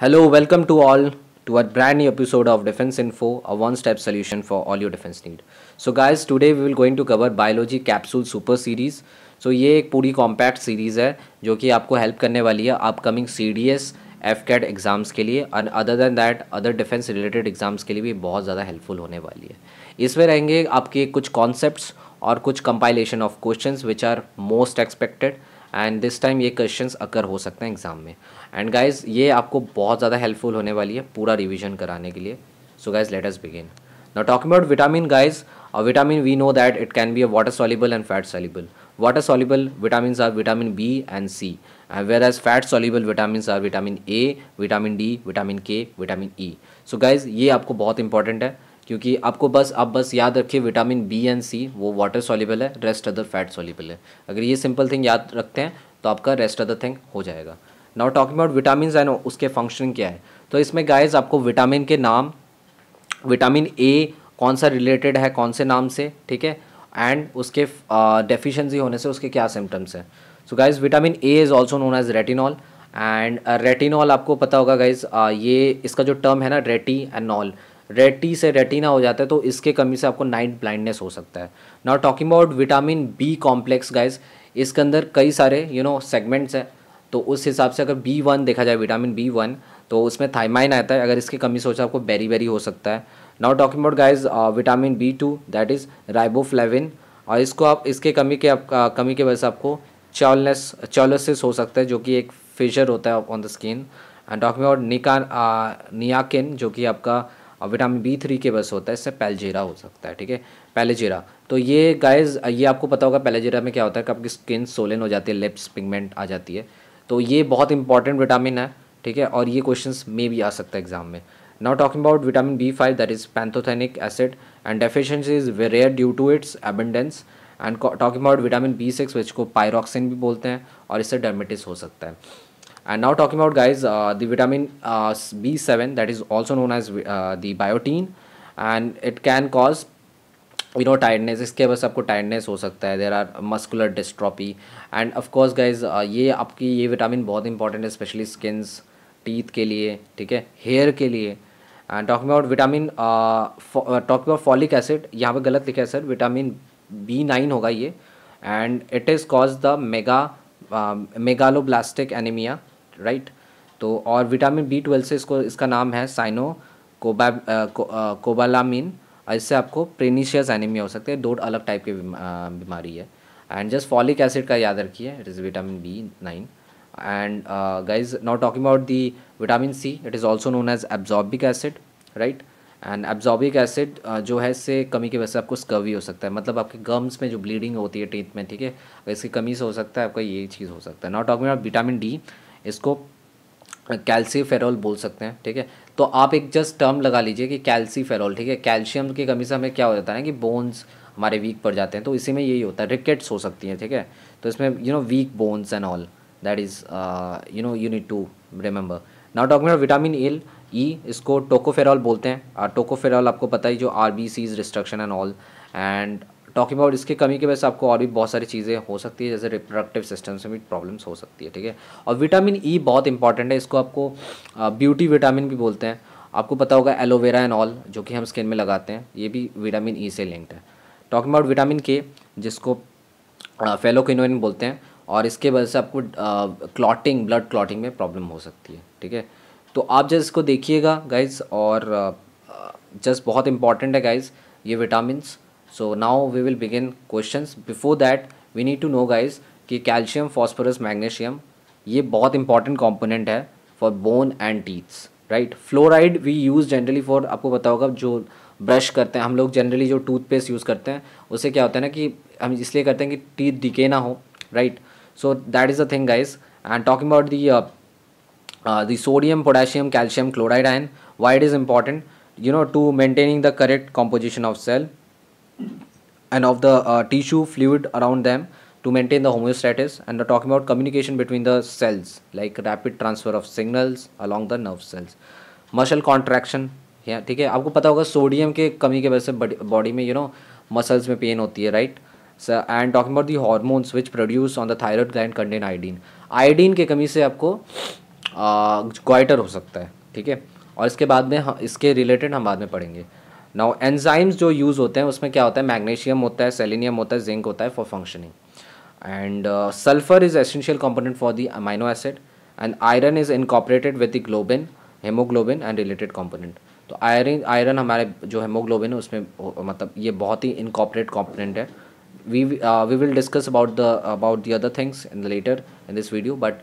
Hello welcome to all to our brand new episode of Defense Info, a one-step solution for all your defense need. So guys, today we will going to cover Biology Capsule Super Series. So ये एक पूरी compact series है जो कि आपको help करने वाली है upcoming C D S AFCAT exams के लिए and other than that other defence related exams के लिए भी बहुत ज़्यादा हेल्पफुल होने वाली है इसमें रहेंगे आपके कुछ कॉन्सेप्ट और कुछ compilation of question which are most expected and this time ये क्वेश्चन अकर हो सकते हैं एग्ज़ाम में एंड गाइज ये आपको बहुत ज़्यादा हेल्पफुल होने वाली है पूरा रिविजन कराने के लिए so guys let's begin now talk about vitamin guys और vitamin we know that it can be a water soluble and fat soluble water soluble vitamin are vitamin B and C and whereas fat soluble vitamin are vitamin A vitamin D vitamin K vitamin E so guys ये आपको बहुत important है क्योंकि आपको बस आप बस याद रखिए विटामिन बी एंड सी वो वाटर सॉलिबल है रेस्ट अदर फैट सॉलिबल है अगर ये सिंपल थिंग याद रखते हैं तो आपका रेस्ट अदर थिंग हो जाएगा now talking about vitamin and उसके फंक्शन क्या है तो इसमें गाइज आपको विटामिन के नाम विटामिन ए कौन सा रिलेटेड है कौन से नाम से ठीक है एंड उसके डेफिशिएंसी uh, होने से उसके क्या सिम्टम्स हैं so guys vitamin A is also known as retinol and retinol आपको पता होगा गाइज uh, ये इसका जो टर्म है ना रेटी एंड नॉल रेटी से रेटिना हो जाता है तो इसके कमी से आपको नाइट ब्लाइंडनेस हो सकता है not talking about vitamin B complex guys इसके अंदर कई सारे यू नो सेगमेंट्स हैं तो उस हिसाब से अगर बी वन देखा जाए विटामिन बी वन तो उसमें थाइमाइन आता है अगर इसकी कमी सोचा आपको बेरी बेरी हो सकता है not talking about guys vitamin B two that is riboflavin और इसको आप इसके कमी के आप आ, uh, कमी के वजह से आपको चॉलनेस चॉलोसिस हो सकता है जो कि एक फिशर होता है on the skin and talking about निका नियाकिन जो कि आपका विटामिन बी थ्री के बस होता है इससे पैलजेरा हो सकता है ठीक है पैलेजेरा तो ये गाइज ये आपको पता होगा पैलेजेरा में क्या होता है कि आपकी स्किन सोलन हो जाती है लिप्स पिगमेंट आ जाती है तो ये बहुत इंपॉर्टेंट विटामिन है ठीक है और ये क्वेश्चन में भी आ सकता है एग्जाम में now talking about vitamin B five that is pantothenic acid and deficiency is very rare due to its abundance and talking about vitamin B six which को पायरॉक्सिन भी बोलते हैं और इससे डायबिटीज़ हो सकता है and now talking about guys the vitamin B seven that is also known as the biotin and it can cause you know tiredness इसके बस आपको टाइडनेस हो सकता है there are muscular dystrophy and of course guys ये आपकी ये vitamin बहुत इंपॉर्टेंट है स्पेशली स्किन्स टीथ के लिए ठीक है हेयर के लिए and talking about vitamin talk about folic acid यहाँ पे गलत लिखा है सर विटामिन बी नाइन होगा ये and it is cause the mega megaloblastic anaemia right तो और विटामिन बी ट्वेल्व से इसको इसका नाम है साइनो कोबा कोबालामिन इससे आपको प्रेनिशियस एनीमिया हो सकता है दो अलग टाइप की बीमारी है एंड जस्ट फॉलिक एसिड का याद रखिए it is vitamin B nine and guys now talking about the vitamin C it is also known as ascorbic acid right and ascorbic acid जो है इससे कमी की वजह से आपको स्कर्वी हो सकता है मतलब आपके गम्स में जो ब्लीडिंग होती है टीथ में ठीक है इसकी कमी से हो सकता है आपका ये चीज़ हो सकता है not talking about vitamin D इसको कैल्सीफेरॉल बोल सकते हैं ठीक है तो आप एक जस्ट टर्म लगा लीजिए कि कैल्सीफेरॉल ठीक है कैल्शियम की कमी से हमें क्या हो जाता है ना कि बोन्स हमारे वीक पड़ जाते हैं तो इसी में यही होता है रिकेट्स हो सकती हैं ठीक है तो इसमें you know weak bones and all that is you know you need to remember now talking about vitamin L E इसको टोकोफेरॉल बोलते हैं टोकोफेरॉल uh, आपको पता ही जो R B Cs restriction and all and talking about इसके कमी की वजह से आपको और भी बहुत सारी चीज़ें हो सकती है जैसे रिप्रोडक्टिव सिस्टम से भी प्रॉब्लम्स हो सकती है ठीक है और विटामिन ई e बहुत इंपॉर्टेंट है इसको आपको ब्यूटी विटामिन भी बोलते हैं आपको पता होगा एलोवेरा एंड ऑल जो कि हम स्किन में लगाते हैं ये भी विटामिन ई e से लिंक्ड है टॉकिंग अबाउट विटामिन के जिसको फेलोकिनोइन बोलते हैं और इसके वजह से आपको क्लॉटिंग ब्लड क्लॉटिंग में प्रॉब्लम हो सकती है ठीक है तो आप जैसे इसको देखिएगा गाइज और जस्ट बहुत इंपॉर्टेंट है गाइज ये vitamins so now we will begin question before that we need to know guys कि कैल्शियम फॉस्फोरस मैग्नीशियम ये बहुत इंपॉर्टेंट कॉम्पोनेंट है for bone and teeths right fluoride we use generally for आपको पता होगा जो ब्रश करते हैं हम लोग जनरली जो टूथपेस्ट यूज़ करते हैं उससे क्या होता है ना कि हम इसलिए करते हैं कि टीथ दिखे ना हो right so that is the thing guys and talking about the the sodium potassium calcium chloride ion wide is important you know to maintaining the correct composition of cell and of the uh, tissue fluid around them to maintain the homeostasis and the talking about communication between the cells like rapid transfer of signals along the nerve cells muscle contraction muscle contraction ठीक है आपको पता होगा sodium के कमी की वजह से बॉडी में यू नो मसल्स में पेन होती है right and talking about the hormones which produce on the thyroid gland contain iodine iodine के कमी से आपको goiter ho sakta hai theek hai aur iske baad mein iske related hum baad mein padhenge now enzymes जो use होते हैं उसमें क्या होता है मैग्नीशियम होता है सेलेनियम होता है जिंक होता है for functioning and sulphur is essential component for the amino acid and iron is incorporated with the globin haemoglobin and related component तो आयरन आयरन हमारे जो हेमोग्लोबिन है उसमें मतलब ये बहुत ही इनकॉपरेट कॉम्पोनेंट है we we will discuss about the about the other things in the later in this video but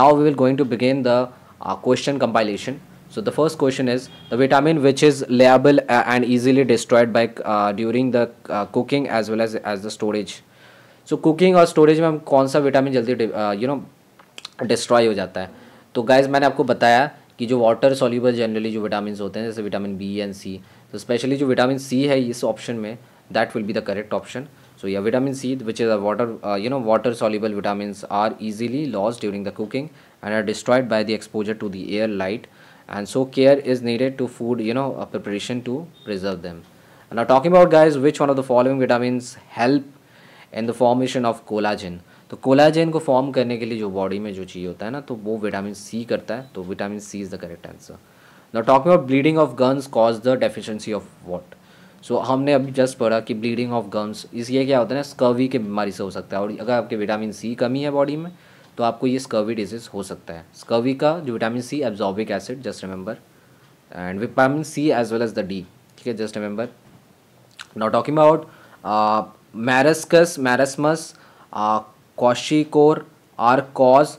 now we will going to begin the question compilation So the first question is the vitamin which is liable uh, and easily destroyed by uh, during the uh, cooking as well as as the storage. So so, cooking और storage में हम कौन सा vitamin जल्दी you know destroy हो जाता है तो गाइज मैंने आपको बताया कि जो वाटर सॉल्यूबल जनरली जो विटामिन होते हैं जैसे विटामिन बी एंड सी तो स्पेशली जो विटामिन सी है इस ऑप्शन में that will be the correct option so या vitamin C which is a water you know water soluble vitamin are easily loss during the cooking and are destroyed by the exposure to the air light and so care is needed to food you know preparation to preserve them now talking about guys which one of the following vitamins help in the formation of collagen तो collagen को form करने के लिए जो body में जो चाहिए होता है ना तो वो विटामिन सी करता है तो vitamin C is the correct answer now talk about bleeding of gums cause the deficiency of what so हमने अभी जस्ट पढ़ा कि ब्लीडिंग ऑफ गन्स इसलिए क्या होता है ना स्कर्वी की बीमारी से हो सकता है और अगर आपके विटामिन सी कमी है बॉडी में तो आपको ये स्कर्वी डिजीज़ हो सकता है स्कर्वी का जो vitamin C ascorbic acid just remember and vitamin C as well as the D ठीक है just remember now talking about marasmus marasmus kwashiorkor are cause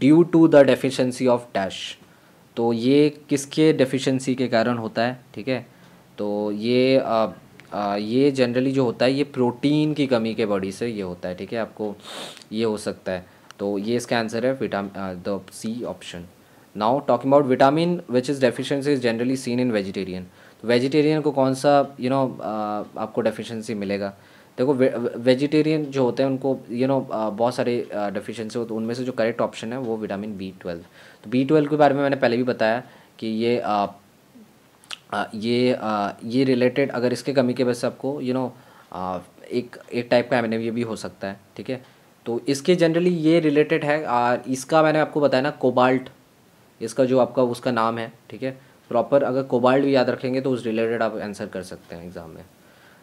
due to the deficiency of dash तो ये किसके deficiency के कारण होता है ठीक है तो ये uh, आ, uh, ये जनरली जो होता है ये प्रोटीन की कमी के बॉडी से ये होता है ठीक है आपको ये हो सकता है तो ये इसका आंसर है vitamin the C option now talking about vitamin which is deficiency is generally seen in vegetarian तो वेजिटेरियन को कौन सा you you know know, uh, आपको डेफिशिएंसी मिलेगा देखो वेजिटेरियन जो होते हैं उनको you you know know, uh, बहुत सारे डेफिशिएंसी uh, होते उनमें से जो करेक्ट ऑप्शन है वो विटामिन बी ट्वेल्व तो बी ट्वेल्व के बारे में मैंने पहले भी बताया कि ये आ, आ, ये आ, ये रिलेटेड अगर इसके कमी के वजह से आपको यू you नो know, एक एक टाइप का एमिनेविया भी हो सकता है ठीक है तो इसके जनरली ये रिलेटेड है और इसका मैंने आपको बताया ना कोबाल्ट इसका जो आपका उसका नाम है ठीक है प्रॉपर अगर कोबाल्ट भी याद रखेंगे तो उस रिलेटेड आप आंसर कर सकते हैं एग्जाम में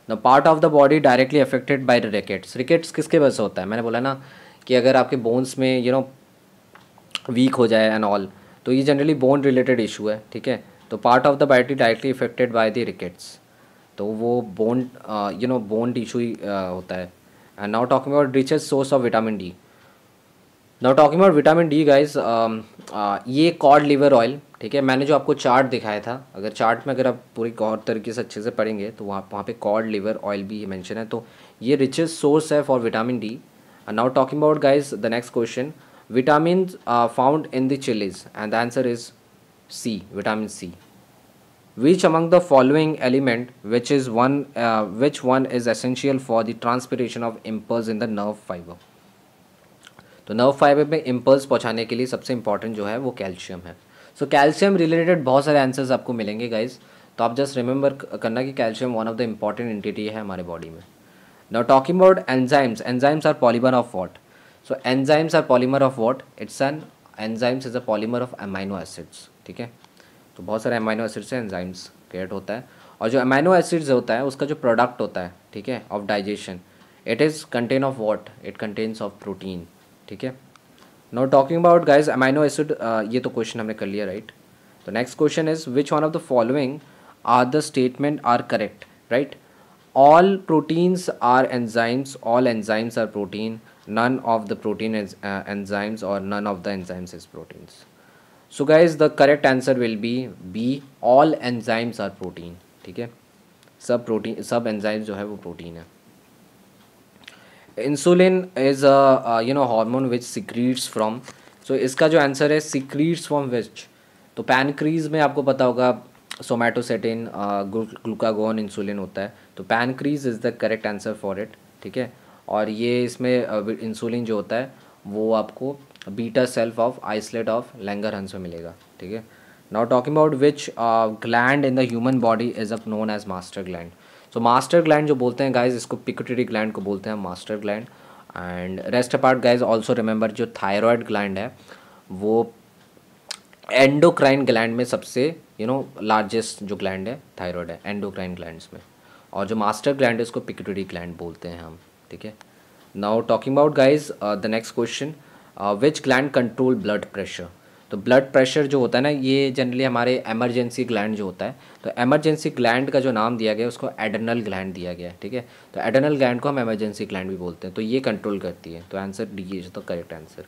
the part of the body directly affected by rickets rickets किसके वजह से होता है मैंने बोला ना कि अगर आपके बोन्स में यू नो वीक हो जाए एंड ऑल तो ये जनरली बोन रिलेटेड इशू है ठीक है तो part of the body directly affected by the rickets तो वो bone you know bone issue ही uh, होता है and now talking about richest source of vitamin d now talking about vitamin D guys ये कॉड लीवर ऑयल ठीक है मैंने जो आपको चार्ट दिखाया था अगर चार्ट में अगर आप पूरी गौर तरीके से अच्छे से पढ़ेंगे तो वहाँ वहाँ पे कॉड लीवर ऑयल भी मैंशन है तो ये रिचेस्ट सोर्स है for vitamin D now talking about guys the next question vitamin found in the chillies and the answer is C vitamin C which among the following element which is one uh, which one is essential for the of of impulse in the nerve fiber तो nerve fibre में impulse पहुंचाने के लिए सबसे important जो है वो calcium है सो कैल्शियम रिलेटेड बहुत सारे आंसर्स आपको मिलेंगे गाइज तो आप जस्ट रिमेंबर करना कि calcium one of the important entity है हमारे बॉडी में now talking about enzymes enzymes are polymer of what so enzymes are polymer of what it's an enzymes is a polymer of amino acids ठीक है तो बहुत सारे amino acid से enzymes create होता है और जो अमाइनो एसिड्स होता है उसका जो प्रोडक्ट होता है ठीक है of digestion it is contain of what it contains of protein ठीक है now talking about guys amino acid ये तो क्वेश्चन हमने कर लिया राइट तो next question is which one of the following are the statement are correct right all proteins are enzymes all enzymes are protein none of the protein is uh, enzymes or none of the enzymes is proteins so guys the correct answer will be B all enzymes are protein ठीक है सब protein सब enzymes जो है वो protein है insulin is a you know hormone which secretes from so इसका जो आंसर है सिक्रीट्स फ्रॉम विच तो पैनक्रीज में आपको पता होगा सोमैटोसेटिन ग्लूकागोन इंसुलिन होता है तो pancreas is the correct answer for it ठीक है और ये इसमें इंसुलिन जो होता है वो आपको beta cells of islet of हंस में मिलेगा ठीक है now talking about which gland in the human body is up known as master gland so master gland जो बोलते हैं गाइज इसको पिकटरी ग्लैंड को बोलते हैं master gland and rest apart guys also remember जो थायरॉयड ग्लैंड है वो एंडोक्राइन ग्लैंड में सबसे यू नो लार्जेस्ट जो ग्लैंड है थायरॉयड है एंडोक्राइन ग्लैंड में और जो मास्टर ग्लैंड है उसको पिकटरी ग्लैंड बोलते हैं हम ठीक है now talking about guys the next question which gland control blood pressure तो ब्लड प्रेशर जो होता है ना ये जनरली हमारे एमरजेंसी ग्लैंड जो होता है तो एमरजेंसी ग्लैंड का जो नाम दिया गया उसको एडनल ग्लैंड दिया गया है ठीक है तो एडनल ग्लैंड को हम एमरजेंसी ग्लैंड भी बोलते हैं तो ये कंट्रोल करती है तो answer D is the correct answer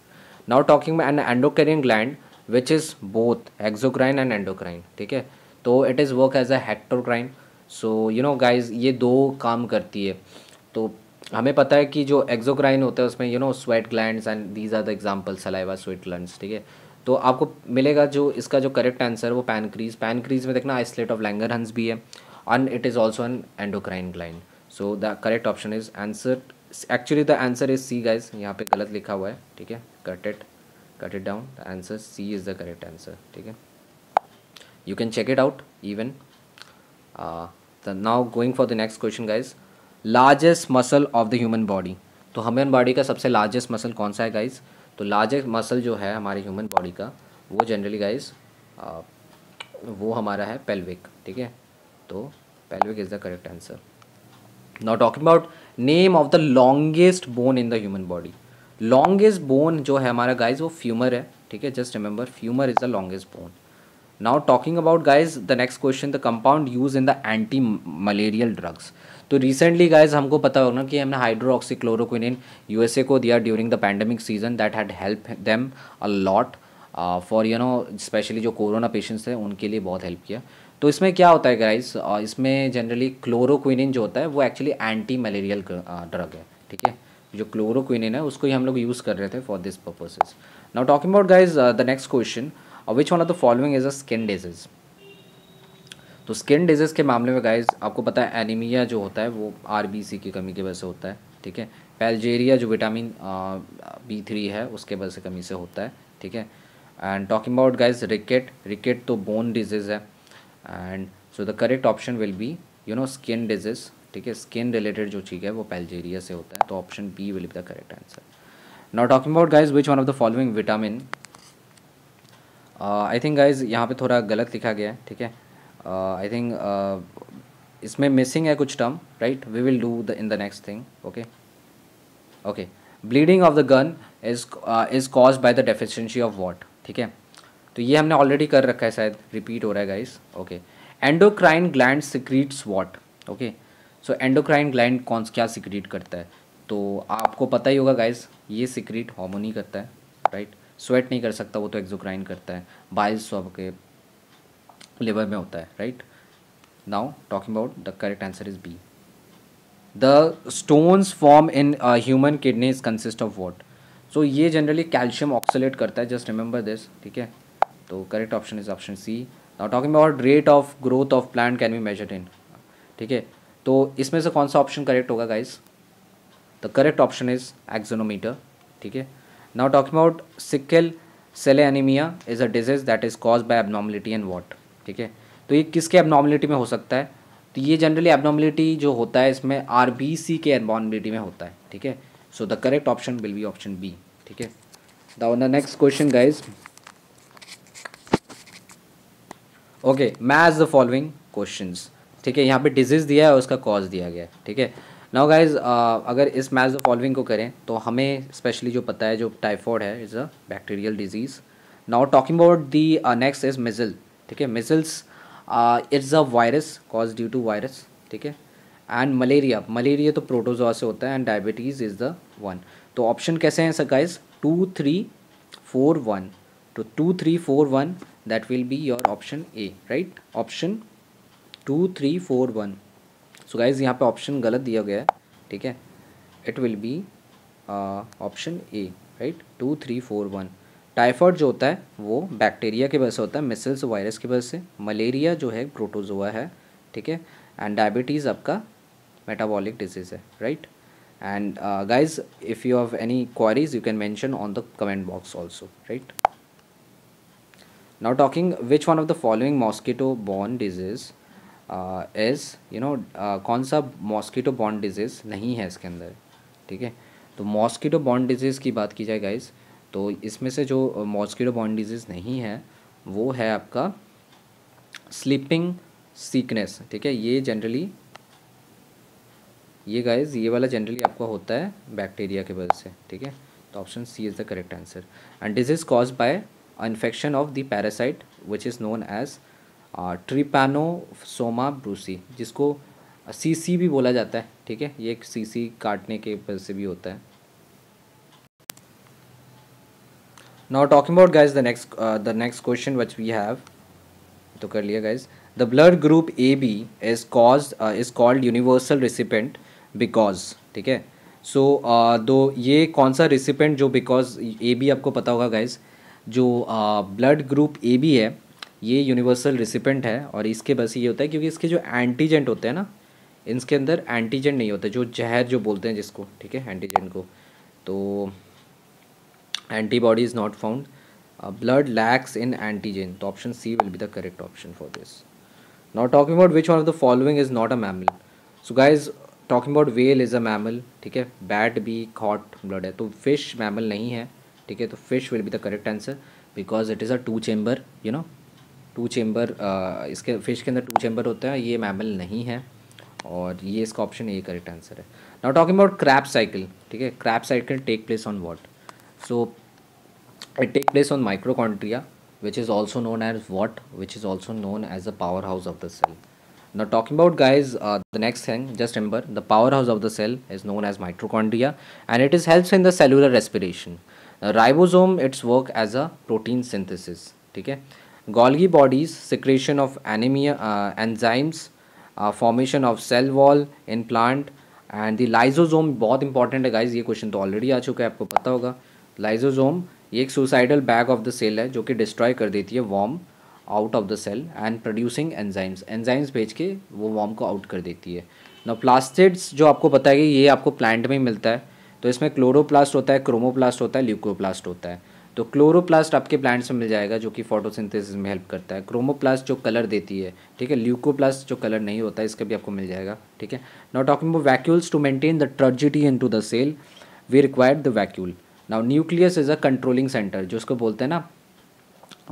now talking an endocrine gland which is both exocrine and endocrine ठीक है तो it is work as a heterocrine so you know guys ये दो काम करती है तो हमें पता है कि जो एक्जोक्राइन होता है उसमें you know sweat gland and these are the example saliva sweat gland ठीक है तो आपको मिलेगा जो इसका जो करेक्ट आंसर वो पैनक्रीज पैनक्रीज में देखना आइसलेट ऑफ लैंगर हंस भी है and it is also an endocrine gland so the correct option is answer actually the answer is C guys यहाँ पे गलत लिखा हुआ है ठीक है cut it cut it down the answer C is the correct answer ठीक है you can check it out even now going for the next question guys largest muscle of the human body तो human body का सबसे largest muscle कौन सा है guys तो largest muscle जो है हमारे ह्यूमन बॉडी का वो जनरली गाइज वो हमारा है पेल्विक ठीक है तो pelvic is the correct answer now talking about name of the longest bone in the human body longest bone जो है हमारा गाइज वो फ्यूमर है ठीक है just remember femur is the longest bone now talking about guys the next question the compound use in the anti malarial drugs तो recently guys हमको पता होगा ना कि हमने यू एस ए को दिया during the pandemic season that had help them a lot for you know specially जो कोरोना पेशेंट्स हैं उनके लिए बहुत हेल्प किया तो इसमें क्या होता है गाइज uh, इसमें जनरली क्लोरोक्विनिन जो होता है वो एक्चुअली एंटी मलेरियल ड्रग है ठीक है जो क्लोरोक्विनिन है उसको ही हम लोग यूज़ कर रहे थे for this purposes now talking about guys the next question which one of the following is a skin disease तो स्किन डिजीज़ के मामले में गाइज आपको पता है एनीमिया जो होता है वो आर की कमी की वजह से होता है ठीक है पेल्जेरिया जो विटामिन बी थ्री है उसके वजह से कमी से होता है ठीक है and talking about guys ricket ricket तो बोन डिजीज़ है and so the correct option will be you know skin disease ठीक है स्किन रिलेटेड जो चीज़ है वो पेल्जेरिया से होता है तो option B will be the correct answer now talking about guys which one of the following vitamin I think guys यहाँ पे थोड़ा गलत लिखा गया है ठीक है आई uh, थिंक uh, इसमें मिसिंग है कुछ term right we will do the in the next thing okay okay bleeding of the gum is is cause by the deficiency of what ठीक है तो ये हमने ऑलरेडी कर रखा है शायद रिपीट हो रहा है guys okay endocrine gland secretes what okay so endocrine gland कौन क्या सिक्रीट करता है तो आपको पता ही होगा गाइस ये सिक्रीट हॉमोनी करता है राइट right? स्वेट नहीं कर सकता वो तो एक्जोक्राइन करता है बाइल के लिवर में होता है right now talking about the correct answer is B the stones form in human kidneys consist of what so ये जनरली कैल्शियम ऑक्सीट करता है जस्ट रिमेंबर दिस ठीक है तो correct option is option C now talking about rate of growth of plant can be measured in ठीक है तो इसमें से कौन सा ऑप्शन करेक्ट होगा guys the correct option is auxanometer ठीक है now talking about sickle cell anaemia is a disease that is cause by abnormality and what ठीक है तो ये किसके एबनॉमिलिटी में हो सकता है तो ये जनरली एबनॉर्मिलिटी जो होता है इसमें आर बी सी के एबनॉर्मलिटी में होता है ठीक है so the correct option will be option B ठीक है the next question guys okay match the following question ठीक है यहाँ पे डिजीज़ दिया है और उसका कॉज दिया गया है ठीक है नाउ गाइज अगर इस मैज द फॉलोइंग को करें तो हमें स्पेशली जो पता है जो टाइफॉइड है is a bacterial disease now talking about the next is measles ठीक है measles it's a virus cause due to virus ठीक है एंड मलेरिया मलेरिया तो प्रोटोजोआ से होता है and diabetes is the one तो ऑप्शन कैसे हैं sir guys two three four one तो two three four one that will be your option A right option two three four one so guys यहाँ पे option गलत दिया गया है ठीक है it will be option A right two three four one typhoid जो होता है वो बैक्टीरिया की वजह से होता है मिसल्स वायरस की वजह से मलेरिया जो है प्रोटोजोआ है ठीक है एंड डायबिटीज़ आपका मेटाबॉलिक डिजीज़ है right and guys if you have any queries you can mention on the comment box also right now talking which one of the following mosquito borne disease as you know कौन सा mosquito borne disease नहीं है इसके अंदर ठीक है तो mosquito borne disease की बात की जाए गाइज़ तो इसमें से जो मॉस्किटो बॉन डिजीज़ नहीं है वो है आपका स्लीपिंग सीकनेस ठीक है ये जनरली ये गाइज ये वाला जनरली आपका होता है बैक्टीरिया की वजह से ठीक है तो option C is the correct answer and disease is cause by infection of the parasite which is known as trypanosoma brucei जिसको सी सी भी बोला जाता है ठीक है ये एक सी सी काटने के वजह से भी होता है now talking about guys the next the next question which we have तो कर लिया guys the blood group A B is cause is called universal recipient because ठीक है सो uh, दो ये कौन सा रिसिपेंट जो बिकॉज ए बी आपको पता होगा गाइज जो ब्लड ग्रुप ए बी है ये यूनिवर्सल रिसिपेंट है और इसके बस ये होता है क्योंकि इसके जो एंटीजेंट होते हैं ना इसके अंदर एंटीजेंट नहीं होते जो जहर जो बोलते हैं जिसको ठीक है एंटीजेंट को तो antibody is not found blood lacks in in तो option C will will the correct option for this not talking about which one of the following is not a mammal mammal so talking about whale is a mammal ठीक है bat be hot blood है तो fish mammal नहीं है ठीक है तो fish will be the correct answer because it is a two chamber you know two chamber इसके फिश के अंदर टू चेम्बर होता है ये मैमल नहीं है और ये इसका ऑप्शन ए करेक्ट आंसर है not talking about Krebs cycle ठीक है Krebs cycle take place on what So it takes place on mitochondria which is also known as what which is also known as the powerhouse of the cell. Now talking about guys uh, the next thing just remember the powerhouse of the cell is known as mitochondria and it is helps in the cellular respiration. Now, ribosome its work as a protein synthesis ठीक है Golgi bodies secretion of anemia uh, enzymes uh, formation of cell wall in plant and the lysosome बहुत important है guys ये question तो already आ चुका है आपको पता होगा लाइजोजोम ये एक suicidal bag of the cell है जो कि डिस्ट्रॉय कर देती है worm out of the cell and producing enzymes enzymes भेज के वो वॉम को आउट कर देती है ना प्लास्टिड्स जो आपको पता है कि ये आपको प्लांट में मिलता है तो इसमें क्लोरोप्लास्ट होता है क्रोमोप्लास्ट होता है ल्यूकोप्लास्ट होता है तो क्लोरोप्लास्ट आपके प्लांट्स में मिल जाएगा जो कि फोटोसिंथेसिस में हेल्प करता है क्रोमोप्लास्ट जो कलर देती है ठीक है ल्यूकोप्लास्ट जो कलर नहीं होता है इसका भी आपको मिल जाएगा ठीक है नॉट टॉकिंग वो vacuoles to maintain the turgidity into the cell we required the vacuole now nucleus is a controlling centre जो उसको बोलते हैं ना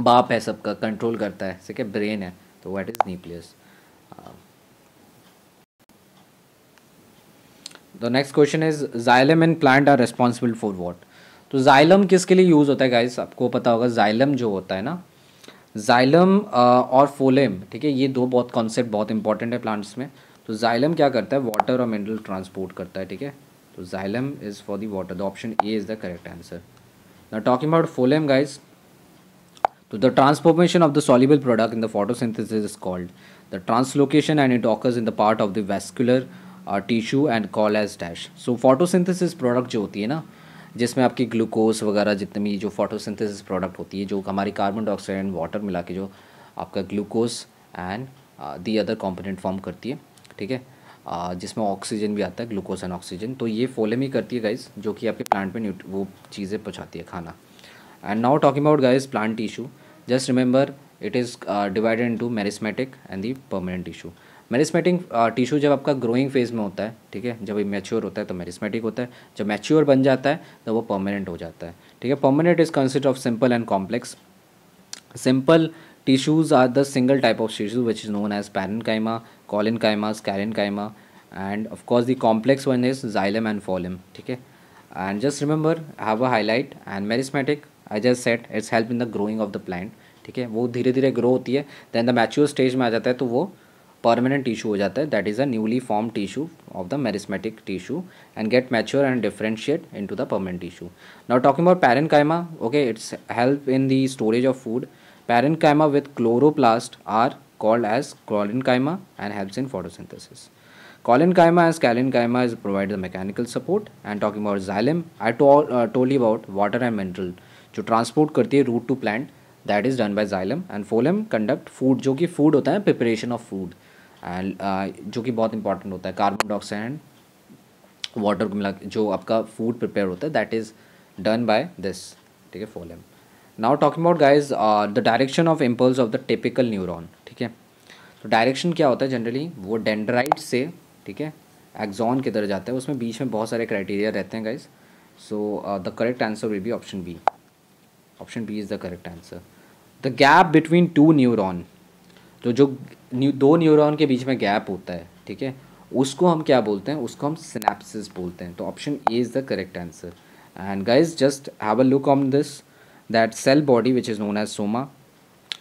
बाप है सबका कंट्रोल करता है ठीक है ब्रेन है तो what is nucleus the next question is xylem and plant are responsible for what तो जाइलम किसके लिए यूज़ होता है गाइस आपको पता होगा जाइलम जो होता है ना जाइलम uh, और फोलेम ठीक है ये दो बहुत कॉन्सेप्ट बहुत इंपॉर्टेंट है प्लांट्स में तो जाइलम क्या करता है वाटर और मिनरल ट्रांसपोर्ट करता है ठीक है तो xylem is for the water the option A is the correct answer now talking about phloem guys तो the transformation of the soluble product in the photosynthesis is called the translocation and it occurs in the part of the vascular tissue and call as dash so photosynthesis product जो होती है ना जिसमें आपकी glucose वगैरह जितने भी जो फोटोसिंथेसिस प्रोडक्ट होती है जो हमारी कार्बन डाइऑक्साइड एंड वाटर मिला के जो आपका glucose and the other component form करती है ठीक है जिसमें ऑक्सीजन भी आता है ग्लूकोज एंड ऑक्सीजन तो ये फोलेम ही करती है गाइस जो कि आपके प्लांट में वो चीज़ें पहुँचाती है खाना and now talking about guys plant tissue just remember it is divided into meristematic and the permanent tissue meristematic tissue जब आपका ग्रोइंग फेज में होता है ठीक है जब ये मैच्योर होता है तो मेरिस्मेटिक होता है जब मैच्योर बन जाता है तो वो परमानेंट हो जाता है ठीक है permanent is consist of simple and complex simple tissues are the single type of tissue which is known as parenchyma colenchyma scalenchyma and of course the complex one is xylem and phloem okay and just remember have a highlight and merismatic i just said it's help in the growing of the plant ठीक है वो धीरे धीरे grow होती है then the mature stage में आ जाता है तो वो परमानेंट टिश्यू हो जाता है that is a newly form tissue of the meristematic tissue and get mature and differentiate into the permanent tissue now talking about parenchyma okay it's help in the storage of food Parenchyma with chloroplast are called as colenchyma and helps in photosynthesis. Colenchyma and scalenchyma is provide the mechanical support and talking about xylem, I told, uh, told you about water and mineral jo transport karti hai root to plant that is done by xylem and phloem conduct food jo ki food hota hai preparation of food and uh, jo ki bahut important hota hai carbon dioxide and water को मिला जो आपका food prepare होता है that is done by this ठीक है phloem now talking about guys the direction of impulse of the typical neuron ठीक है तो डायरेक्शन क्या होता है जनरली वो डेंड्राइट से ठीक है एक्जॉन की तरह जाता है उसमें बीच में बहुत सारे क्राइटेरिया रहते हैं guys so the correct answer will be option B option B is the correct answer the gap between two neuron तो जो दो न्यूरॉन के बीच में गैप होता है ठीक है उसको हम क्या बोलते हैं उसको हम स्नैपसिस बोलते हैं तो option A is the correct answer and guys just have a look on this that cell body which is known as soma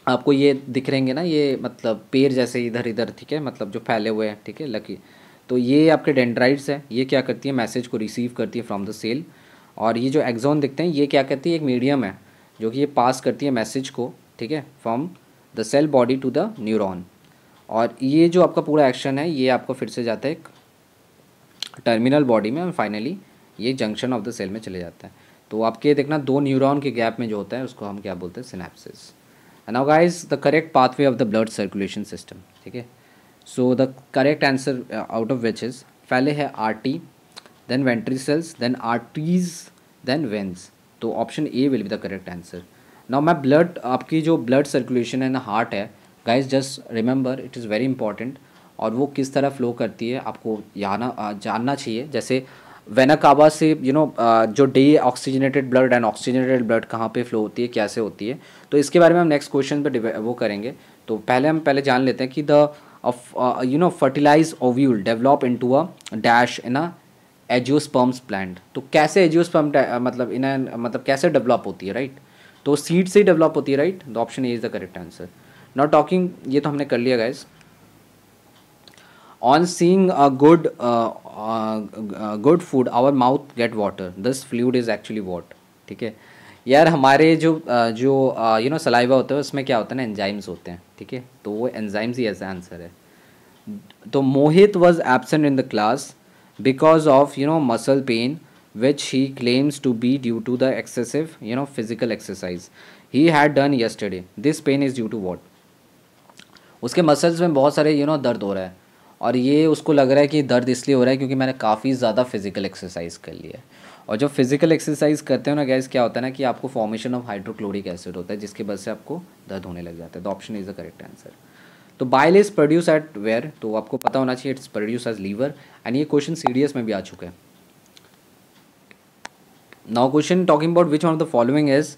आपको ये दिख रहेंगे ना ये मतलब पेड़ जैसे इधर इधर ठीक है मतलब जो फैले हुए हैं ठीक है लकी तो ये आपके डेंड्राइड्स है ये क्या करती है मैसेज को रिसीव करती है फ्रॉम द सेल और ये जो एग्जॉन दिखते हैं ये क्या करती है एक मीडियम है जो कि ये पास करती है मैसेज को ठीक है from the cell body to the neuron और ये जो आपका पूरा एक्शन है ये आपको फिर से जाता है एक टर्मिनल बॉडी में और फाइनली ये जंक्शन ऑफ द सेल में चले जाता है तो आपके देखना दो न्यूरॉन के गैप में जो होता है उसको हम क्या बोलते हैं synapses now guys the correct pathway of the blood circulation system ठीक है so the correct answer out of which is पहले है आर टी then ventricles then arteries then veins तो option A will be the correct answer now मैं blood आपकी जो ब्लड सर्कुलेशन है ना हार्ट है guys just remember it is very important और वो किस तरह फ्लो करती है आपको जाना uh, जानना चाहिए जैसे वेनाकाबा से you you know know, uh, जो deoxygenated blood and oxygenated blood कहाँ पे फ्लो होती है कैसे होती है तो इसके बारे में हम नेक्स्ट क्वेश्चन पर वो करेंगे तो पहले हम पहले जान लेते हैं कि the you know fertilise ovule develop into a dash in a angiosperms plant तो कैसे एजियोस्पर्म uh, मतलब इन मतलब कैसे डेवलप होती है राइट तो सीड से ही डेवलप होती है right the option A is the correct answer not talking ये तो हमने कर लिया guys on seeing a good good food our mouth get water this fluid is actually what ठीक है यार हमारे जो uh, जो यू नो सलाइवा होता है उसमें क्या होता है ना एंजाइम्स होते हैं ठीक है तो वो एंजाइम्स ही ऐसा आंसर है तो Mohit was absent in the class because of you know muscle pain which he claims to be due to the excessive you know physical exercise he had done yesterday this pain is due to what उसके muscles में बहुत सारे you you know know, दर्द हो रहा है और ये उसको लग रहा है कि दर्द इसलिए हो रहा है क्योंकि मैंने काफ़ी ज़्यादा फिजिकल एक्सरसाइज कर ली है और जब फिजिकल एक्सरसाइज करते हो ना गैस क्या होता है ना कि आपको फॉर्मेशन ऑफ हाइड्रोक्लोरिक एसिड होता है जिसकी वजह से आपको दर्द होने लग जाता है तो option is the correct answer तो bile is produce at where तो आपको पता होना चाहिए it's produce as liver and ये क्वेश्चन सी में भी आ चुका है now question talking about which one of the following is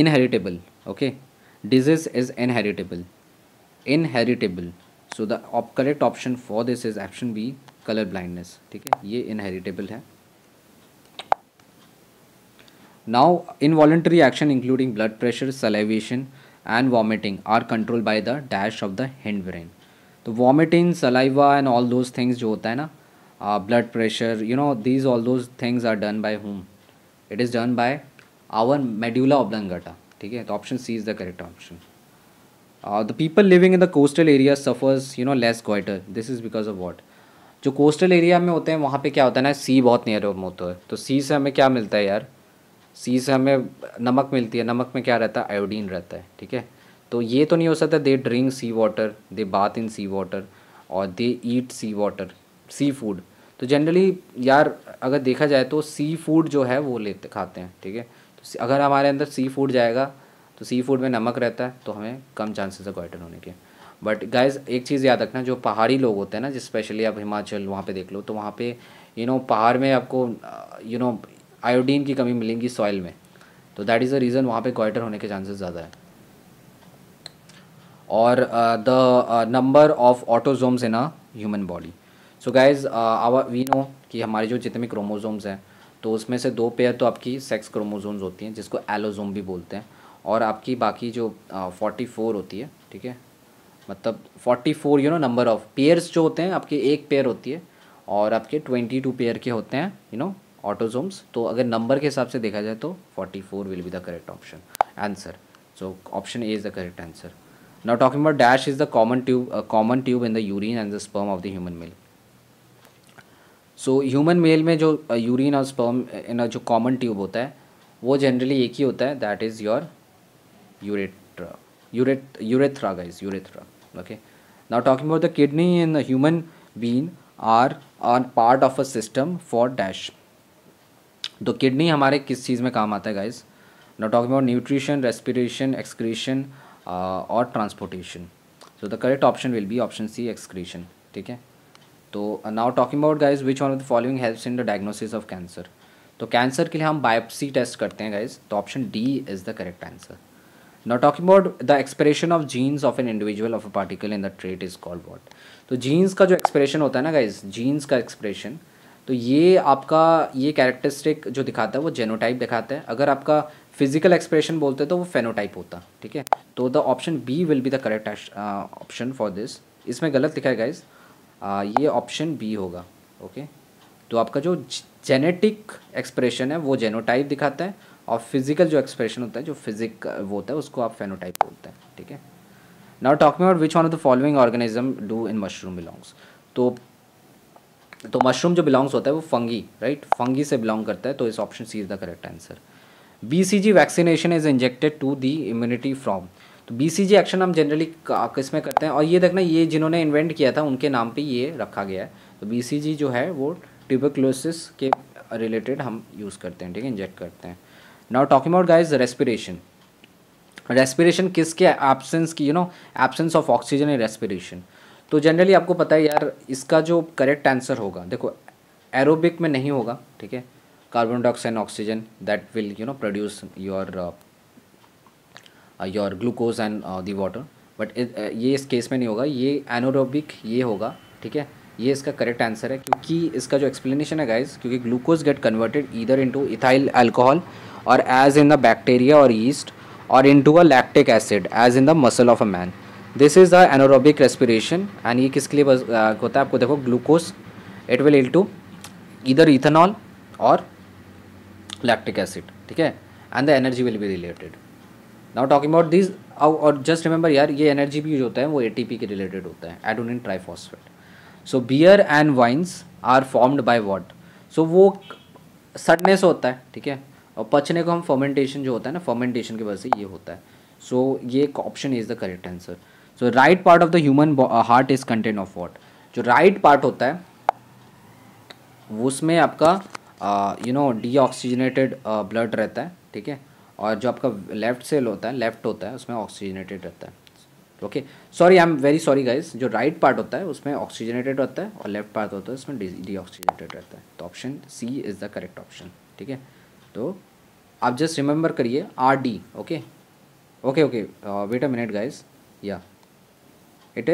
inheritable okay disease is inheritable inheritable so the correct option for this is option B colour blindness ठीक है ये इनहेरिटेबल है now now action including blood pressure salivation and vomiting are control by the dash of the hind brain तो vomiting saliva and all those things जो होता है ना blood pressure you know these all those things are done by whom it is done by our medulla oblongata ठीक है तो option C is the correct option Uh, the people living in the coastal area suffers you know less goiter. This is because of what? जो coastal area में होते हैं वहाँ पे क्या होता है ना सी बहुत नियर होता है तो सी से हमें क्या मिलता है यार सी से हमें नमक मिलती है नमक में क्या रहता है आयोडीन रहता है ठीक है तो ये तो नहीं हो सकता they drink sea water they bath in sea water और they eat sea water sea food तो जनरली यार अगर देखा जाए तो सी फूड जो है वो लेते खाते हैं ठीक है तो अगर हमारे अंदर सी फूड जाएगा तो सी फूड में नमक रहता है तो हमें कम चांसेस है गोइटर होने के बट गाइज एक चीज़ याद रखना जो पहाड़ी लोग होते हैं ना जिस स्पेशली आप हिमाचल वहाँ पे देख लो तो वहाँ पे यू नो पहाड़ में आपको यू नो आयोडीन की कमी मिलेंगी सॉइल में तो दैट इज़ द रीज़न वहाँ पे गोइटर होने के चांसेस ज़्यादा है और the number of autosomes in a human body so guys our we know कि हमारे जो जितने क्रोमोजोम्स हैं तो उसमें से दो पेयर तो आपकी सेक्स क्रोमोजोम्स होती हैं जिसको एलोजोम भी बोलते हैं और आपकी बाकी जो फोर्टी फोर होती है ठीक है मतलब forty four you know number of pairs जो होते हैं आपके एक पेयर होती है और आपके ट्वेंटी टू पेयर के होते हैं यू नो ऑटोजोम्स तो अगर नंबर के हिसाब से देखा जाए तो forty four will be the correct option answer so option A is the correct answer now talking about dash is the common tube common tube in the urine and the sperm of the human male so human male में जो urine uh, और sperm in uh, जो common tube होता है वो generally एक ही होता है that is your urethra ureth urethra guys urethra okay now talking about the kidney in the human being are on part of a system for dash the kidney hamare kis cheez mein kaam aata hai guys now talking about nutrition respiration excretion uh, or transportation so the correct option will be option c excretion theek hai तो now talking about guys which one of the following helps in the diagnosis of cancer तो cancer के लिए हम biopsy test करते हैं guys तो option D is the correct answer not talking about the expression of genes of an individual of a particle in the trait is called what तो genes का जो एक्सप्रेशन होता है ना गाइज जीन्स का एक्सप्रेशन तो ये आपका ये कैरेक्टरिस्टिक जो दिखाता है वो जेनोटाइप दिखाता है अगर आपका फिजिकल एक्सप्रेशन बोलते हैं तो वो फेनोटाइप होता है ठीक है तो the option B will be the correct option for this इसमें गलत लिखा है गाइज uh, ये ऑप्शन बी होगा ओके तो आपका जो जेनेटिक एक्सप्रेशन है वो जेनोटाइप दिखाता है और फिजिकल जो एक्सप्रेशन होता है जो फिजिक वो होता है उसको आप फेनोटाइप बोलते हैं ठीक है नाउ टॉक में about which one of the following organism do in mushroom belongs तो तो मशरूम जो बिलोंग्स होता है वो फंगी राइट फंगी से बिलोंग करता है तो इस option C is the correct answer B C G vaccination is injected to the immunity from तो बी सी जी एक्शन हम जनरली किस में करते हैं और ये देखना ये जिन्होंने इन्वेंट किया था उनके नाम पे ये रखा गया है तो बी सी जी जो है वो ट्यूबरक्लोसिस के रिलेटेड हम यूज़ करते हैं ठीक है इंजेक्ट करते हैं now talking about guys respiration respiration किसके एबसेंस की you know absence of oxygen in respiration तो जनरली आपको पता है यार इसका जो करेक्ट आंसर होगा देखो एरोबिक में नहीं होगा ठीक है carbon dioxide oxygen that will you know produce your your glucose and the water but ये इस केस में नहीं होगा ये एनोरोबिक ये होगा ठीक है ये इसका करेक्ट आंसर है क्योंकि इसका जो एक्सप्लेनेशन है गाइज क्योंकि ग्लूकोज गेट कन्वर्टेड इधर इंटू इथाइल अल्कोहल और एज इन द बैक्टीरिया और ईस्ट और into a lactic acid as in the muscle of a man this is the anaerobic respiration and ये किसके लिए बस आ, होता है आपको देखो ग्लूकोज इट विल इल टू इधर इथेनॉल और लैक्टिक एसिड ठीक है and the energy will be related now talking about this और जस्ट रिमेंबर यार ये एनर्जी भी यूज होता है वो ए टी पी के रिलेटेड होता है adenosine triphosphate so beer and wines are formed by what so वो सडनेस होता है ठीक है और पचने को हम फर्मेंटेशन जो होता है ना फर्मेंटेशन की वजह से ये होता है सो so, ये option is the correct answer so right part of the human heart is content of what जो राइट right पार्ट होता है उसमें आपका you know deoxygenated blood रहता है ठीक है और जो आपका लेफ्ट सेल होता है लेफ्ट होता है उसमें ऑक्सीजनेटेड रहता है okay sorry I am very sorry guys जो राइट right पार्ट होता है उसमें ऑक्सीजनेटेड होता है और लेफ्ट पार्ट होता है उसमें डीऑक्सीजनेटेड रहता है तो option C is the correct option ठीक है तो आप जस्ट रिमेंबर करिए R D okay okay okay wait a minute guys या it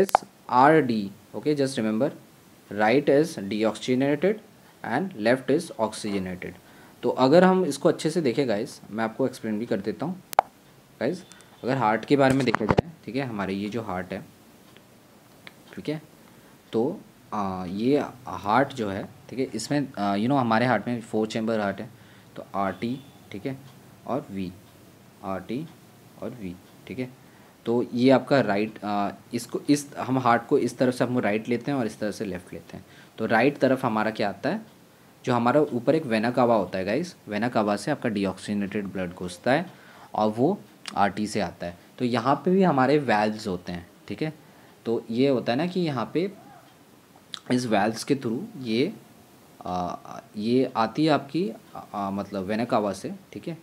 R D okay just just right is deoxygenated and left is oxygenated तो अगर हम इसको अच्छे से देखें गाइस मैं आपको एक्सप्लेन भी कर देता हूँ गाइस अगर हार्ट के बारे में देखा जाए ठीक है हमारे ये जो हार्ट है ठीक है तो आ, ये हार्ट जो है ठीक है इसमें यू नो हमारे हार्ट में फोर चैम्बर हार्ट है तो आर टी ठीक है और वी आर टी और वी ठीक है तो ये आपका राइट आ, इसको इस हम हार्ट को इस तरफ से हम राइट लेते हैं और इस तरफ से लेफ़्ट लेते हैं तो राइट तरफ हमारा क्या आता है जो हमारा ऊपर एक वेना कावा होता है गाइस वेना कावा से आपका डिऑक्सीनेटेड ब्लड घुसता है और वो आर टी से आता है तो यहाँ पे भी हमारे वेल्व्स होते हैं ठीक है तो ये होता है ना कि यहाँ पे इस वेल्व्स के थ्रू ये आ, ये आती है आपकी आ, मतलब वेनकावा से ठीक है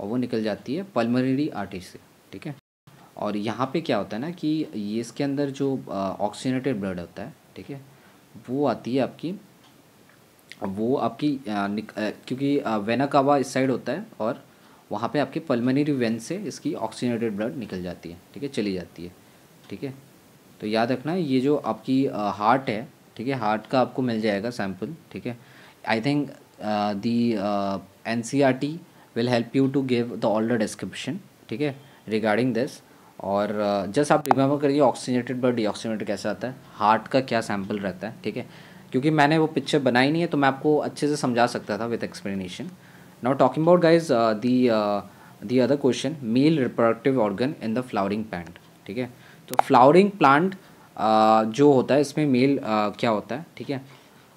और वो निकल जाती है पल्मनरी आर्टरी से ठीक है और यहाँ पे क्या होता है ना कि ये इसके अंदर जो ऑक्सीजनेटेड ब्लड होता है ठीक है वो आती है आपकी वो आपकी आ, निक, आ, क्योंकि वेनाकावा इस साइड होता है और वहाँ पे आपके पलमनेरी वेन से इसकी ऑक्सीजनेटेड ब्लड निकल जाती है ठीक है चली जाती है ठीक है तो याद रखना ये जो आपकी हार्ट है ठीक है हार्ट का आपको मिल जाएगा सैम्पल ठीक है I think the N C R T will help you to give the all the description ठीक है रिगार्डिंग दिस और जस्ट uh, आप रिमेम्बर करिए ऑक्सीजनेटेड बट डीऑक्सीजनेटेड कैसा आता है हार्ट का क्या सैम्पल रहता है ठीक है क्योंकि मैंने वो पिक्चर बनाई नहीं है तो मैं आपको अच्छे से समझा सकता था with explanation now talking about guys the the other question male reproductive organ in the flowering plant ठीक है तो फ्लावरिंग प्लांट जो होता है इसमें मेल क्या होता है ठीक है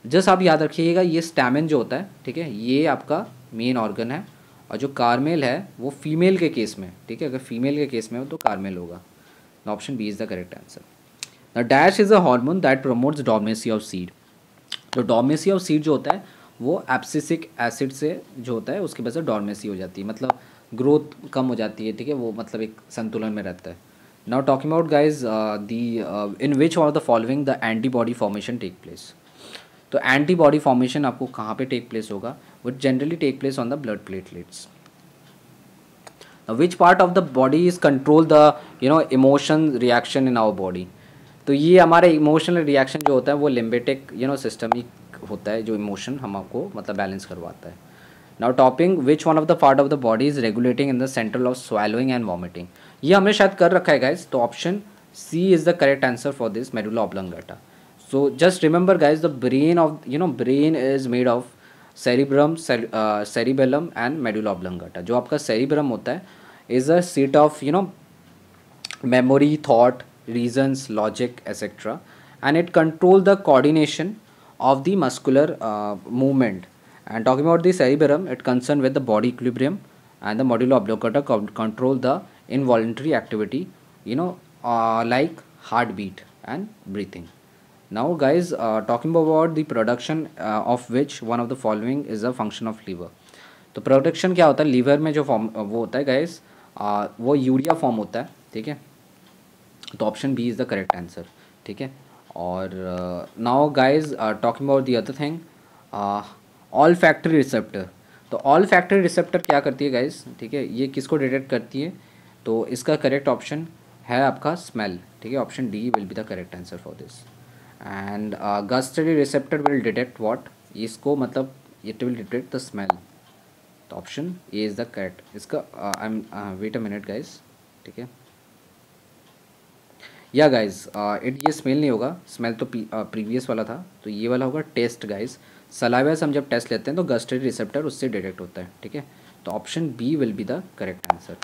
जस्ट आप याद रखिएगा ये स्टैमिन जो होता है ठीक है ये आपका मेन ऑर्गन है और जो कारमेल है वो फीमेल के केस में ठीक है अगर फीमेल के केस में हो तो कारमेल होगा option B is the correct answer the dash is a hormone that promotes dormancy of seed तो डोमेसी ऑफ सीड जो होता है वो एप्सिसिक एसिड से जो होता है उसकी वजह से डोमेसी हो जाती है मतलब ग्रोथ कम हो जाती है ठीक है वो मतलब एक संतुलन में रहता है now talking about guys uh, the uh, in which or the following the antibody formation take place तो एंटीबॉडी फॉर्मेशन आपको कहाँ पे टेक प्लेस होगा which generally take place on the blood platelets which part of the body is control the you know emotion reaction in our body तो ये हमारे emotional reaction जो होता है वो लिम्बेटिक यू नो सिस्टम ही होता है जो इमोशन हम आपको मतलब बैलेंस करवाता है now talking which one of the part of the body is regulating in the central of swallowing and vomiting ये हमने शायद कर रखा है गाइज तो option C is the correct answer for this medulla oblongata so just remember guys the brain of you know brain is made of cerebrum cerebellum and medulla oblongata जो आपका cerebrum होता है is a seat of you no memory thought reasons logic etcetera and it control the coordination of the muscular movement and talking about the cerebellum it concern with the body equilibrium and the medulla oblongata control the involuntary activity you know uh, like heartbeat and breathing now guys uh, talking about the production uh, of which one of the following is a function of liver तो production क्या होता है liver में जो form वो होता है guys वो यूरिया फॉर्म होता है ठीक है तो option B is the correct answer ठीक है और now guys talking about the other thing olfactory receptor तो ऑल फैक्ट्री रिसेप्टर क्या करती है गाइस ठीक है ये किसको डिटेक्ट करती है तो इसका करेक्ट ऑप्शन है आपका स्मेल ठीक है option D will be the correct answer for this and gustatory receptor will detect what इसको मतलब it will detect the smell तो option A is the correct इसका I am wait a minute guys ठीक है yeah guys it ये smell नहीं होगा smell तो प्रीवियस uh, वाला था तो ये वाला होगा टेस्ट गाइज सलाइवा से हम जब टेस्ट लेते हैं तो गस्टरी रिसेप्टर उससे डिटेक्ट होता है ठीक है तो option B will be the correct answer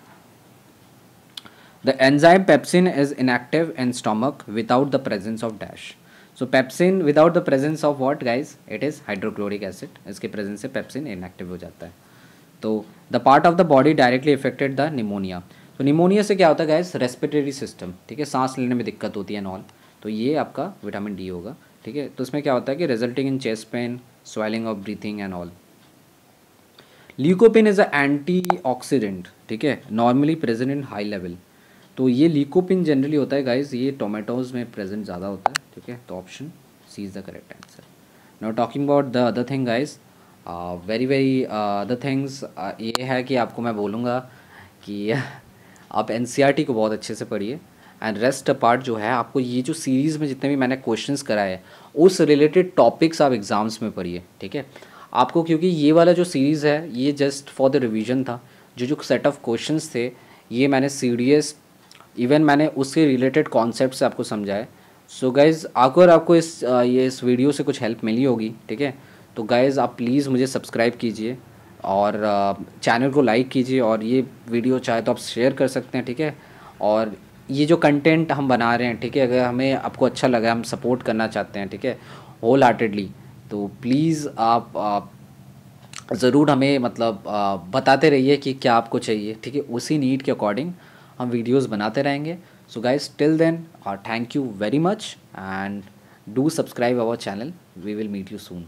The enzyme pepsin is inactive in stomach without the presence of dash. So pepsin without the presence of what guys? It is hydrochloric acid. इसके presence से pepsin inactive हो जाता है. तो the part of the body directly affected the pneumonia. तो pneumonia से क्या होता है गैस रेस्पिरेटरी सिस्टम ठीक है सांस लेने में दिक्कत होती है नॉल तो ये आपका विटामिन डी होगा ठीक है तो इसमें क्या होता है कि resulting in chest pain swelling of breathing and all lycopene is a antioxidant ठीक है normally present in high level तो ये लीकोपिन जनरली होता है गाइज ये टोमेटोज में प्रेजेंट ज़्यादा होता है ठीक है तो option C is the correct answer now talking about the other thing guys very very other things ये है कि आपको मैं बोलूँगा कि आप एन e को बहुत अच्छे से पढ़िए एंड रेस्ट पार्ट जो है आपको ये जो सीरीज़ में जितने भी मैंने क्वेश्चंस कराए हैं उस रिलेटेड टॉपिक्स आप एग्ज़ाम्स में पढ़िए ठीक है आपको क्योंकि ये वाला जो सीरीज़ है ये जस्ट फॉर द रिवीजन था जो जो सेट ऑफ क्वेश्चंस थे ये मैंने सीरियस इवन मैंने उसके रिलेटेड कॉन्सेप्ट आपको समझाए सो गाइज़ अगर आपको इस ये इस वीडियो से कुछ हेल्प मिली होगी ठीक है तो गाइज़ आप प्लीज़ मुझे सब्सक्राइब कीजिए और चैनल को लाइक कीजिए और ये वीडियो चाहे तो आप शेयर कर सकते हैं ठीक है और ये जो कंटेंट हम बना रहे हैं ठीक है अगर हमें आपको अच्छा लगा हम सपोर्ट करना चाहते हैं ठीक है होल हार्टेडली तो प्लीज़ आप, आप ज़रूर हमें मतलब आ, बताते रहिए कि क्या आपको चाहिए ठीक है उसी नीड के अकॉर्डिंग हम वीडियोस बनाते रहेंगे सो गाइज टिल देन और thank you very much and do subscribe our channel we will meet you soon